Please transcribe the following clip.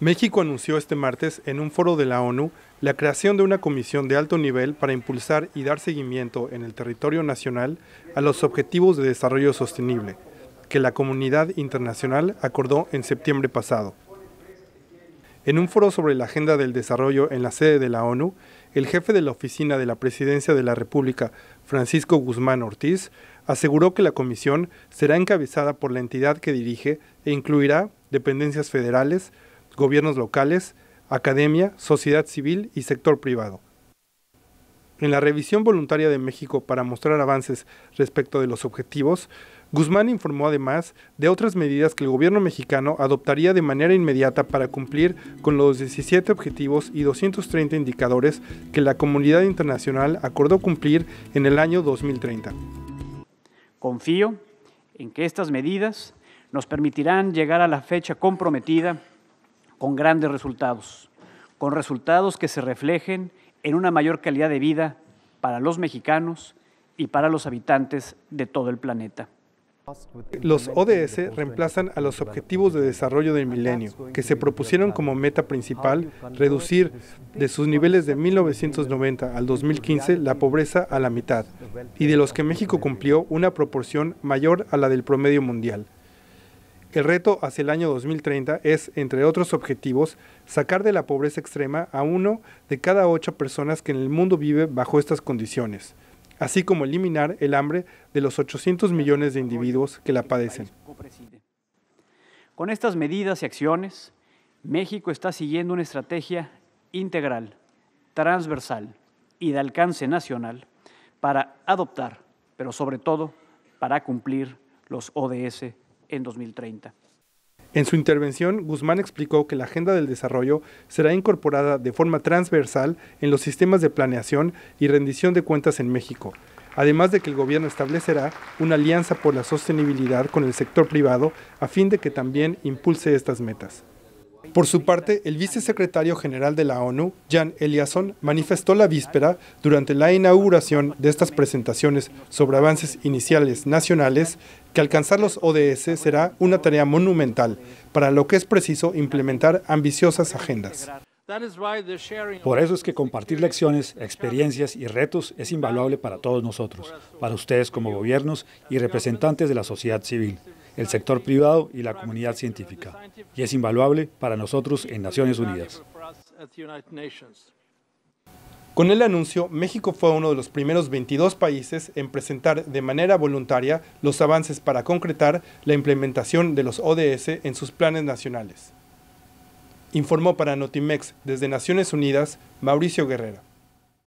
México anunció este martes en un foro de la ONU la creación de una comisión de alto nivel para impulsar y dar seguimiento en el territorio nacional a los Objetivos de Desarrollo Sostenible, que la comunidad internacional acordó en septiembre pasado. En un foro sobre la Agenda del Desarrollo en la sede de la ONU, el jefe de la Oficina de la Presidencia de la República, Francisco Guzmán Ortiz, aseguró que la comisión será encabezada por la entidad que dirige e incluirá dependencias federales, gobiernos locales, academia, sociedad civil y sector privado. En la revisión voluntaria de México para mostrar avances respecto de los objetivos, Guzmán informó además de otras medidas que el gobierno mexicano adoptaría de manera inmediata para cumplir con los 17 objetivos y 230 indicadores que la comunidad internacional acordó cumplir en el año 2030. Confío en que estas medidas nos permitirán llegar a la fecha comprometida con grandes resultados, con resultados que se reflejen en una mayor calidad de vida para los mexicanos y para los habitantes de todo el planeta. Los ODS reemplazan a los Objetivos de Desarrollo del Milenio, que se propusieron como meta principal reducir de sus niveles de 1990 al 2015 la pobreza a la mitad, y de los que México cumplió una proporción mayor a la del promedio mundial. El reto hacia el año 2030 es, entre otros objetivos, sacar de la pobreza extrema a uno de cada ocho personas que en el mundo vive bajo estas condiciones, así como eliminar el hambre de los 800 millones de individuos que la padecen. Con estas medidas y acciones, México está siguiendo una estrategia integral, transversal y de alcance nacional para adoptar, pero sobre todo para cumplir los ODS en 2030. En su intervención, Guzmán explicó que la Agenda del Desarrollo será incorporada de forma transversal en los sistemas de planeación y rendición de cuentas en México, además de que el gobierno establecerá una alianza por la sostenibilidad con el sector privado a fin de que también impulse estas metas. Por su parte, el vicesecretario general de la ONU, Jan Eliasson, manifestó la víspera durante la inauguración de estas presentaciones sobre avances iniciales nacionales que alcanzar los ODS será una tarea monumental, para lo que es preciso implementar ambiciosas agendas. Por eso es que compartir lecciones, experiencias y retos es invaluable para todos nosotros, para ustedes como gobiernos y representantes de la sociedad civil el sector privado y la comunidad científica, y es invaluable para nosotros en Naciones Unidas. Con el anuncio, México fue uno de los primeros 22 países en presentar de manera voluntaria los avances para concretar la implementación de los ODS en sus planes nacionales. Informó para Notimex desde Naciones Unidas Mauricio Guerrera.